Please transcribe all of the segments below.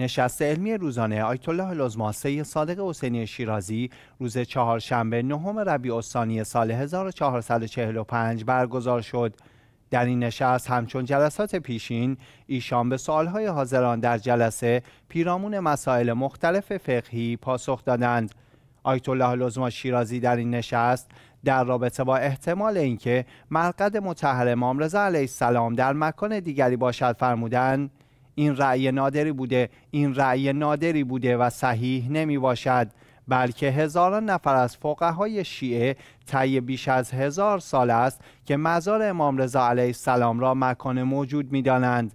نشست علمی روزانه آیت الله العظما صادق حسینی شیرازی روز چهارشنبه نهم ربیع الثانی سال 1445 برگزار شد. در این نشست همچون جلسات پیشین ایشان به سوالهای حاضران در جلسه پیرامون مسائل مختلف فقهی پاسخ دادند. آیت الله لزما شیرازی در این نشست در رابطه با احتمال اینکه مرقد متحر امام رضا علیه السلام در مکان دیگری باشد فرمودند این رأی نادری بوده این رأی نادری بوده و صحیح نمی باشد بلکه هزاران نفر از فقهای شیعه طی بیش از هزار سال است که مزار امام رضا علیه السلام را مکان موجود می دانند.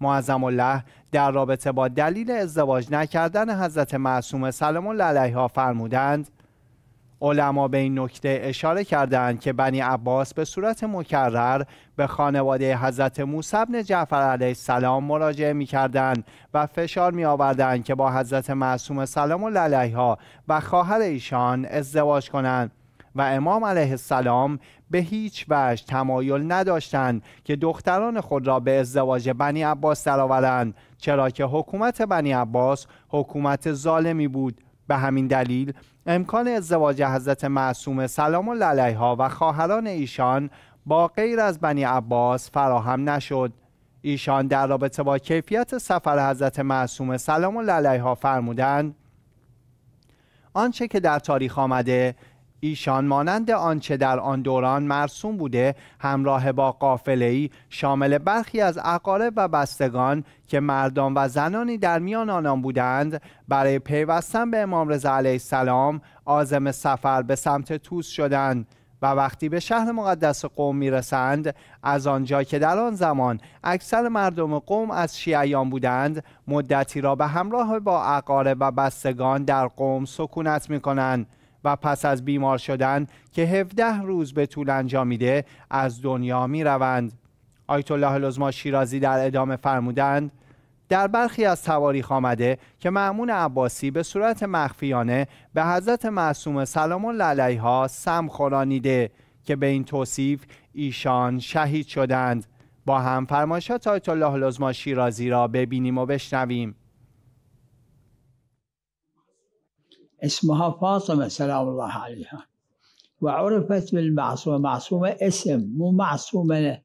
معظم الله در رابطه با دلیل ازدواج نکردن حضرت معصوم سلام الله علیها فرمودند علما به این نکته اشاره کردند که بنی عباس به صورت مکرر به خانواده حضرت موسی بن جعفر علیه السلام مراجعه می کردن و فشار می آوردن که با حضرت معصوم سلام علیها ها و خواهر ایشان ازدواج کنند و امام علیه السلام به هیچ وجه تمایل نداشتند که دختران خود را به ازدواج بنی عباس درآورند چرا که حکومت بنی عباس حکومت ظالمی بود به همین دلیل امکان ازدواج حضرت معصوم سلام الله علیها و خواهران ایشان با غیر از بنی عباس فراهم نشد ایشان در رابطه با کیفیت سفر حضرت معصوم سلام الله علیها فرمودند آنچه که در تاریخ آمده ایشان مانند آنچه در آن دوران مرسوم بوده همراه با ای شامل برخی از اقارب و بستگان که مردان و زنانی در میان آنان بودند برای پیوستن به امام رضا علیه السلام عازم سفر به سمت توس شدند و وقتی به شهر مقدس قوم رسند از آنجا که در آن زمان اکثر مردم قوم از شیعیان بودند مدتی را به همراه با اقارب و بستگان در قوم سکونت می کنند و پس از بیمار شدن که 17 روز به طول انجامیده از دنیا می روند. آیت الله لزما شیرازی در ادامه فرمودند در برخی از تواریخ آمده که معمون عباسی به صورت مخفیانه به حضرت معصوم سلام الله علیها سم خورانیده که به این توصیف ایشان شهید شدند با هم فرمایشات آیت الله لزما شیرازی را ببینیم و بشنویم اسمها فاطمة سلام الله عليها وعرفت بالمعصومة معصومة اسم مو معصومة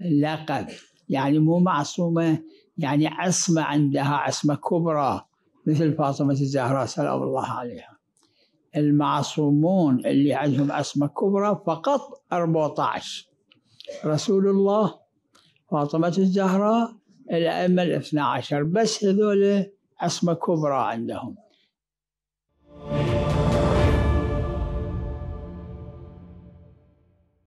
لقب يعني مو معصومة يعني عصمة عندها عصمة كبرى مثل فاطمة الزهراء سلام الله عليها المعصومون اللي عندهم عصمة كبرى فقط 14 رسول الله فاطمة الزهراء الأئمة الاثنى عشر بس هذول عصمة كبرى عندهم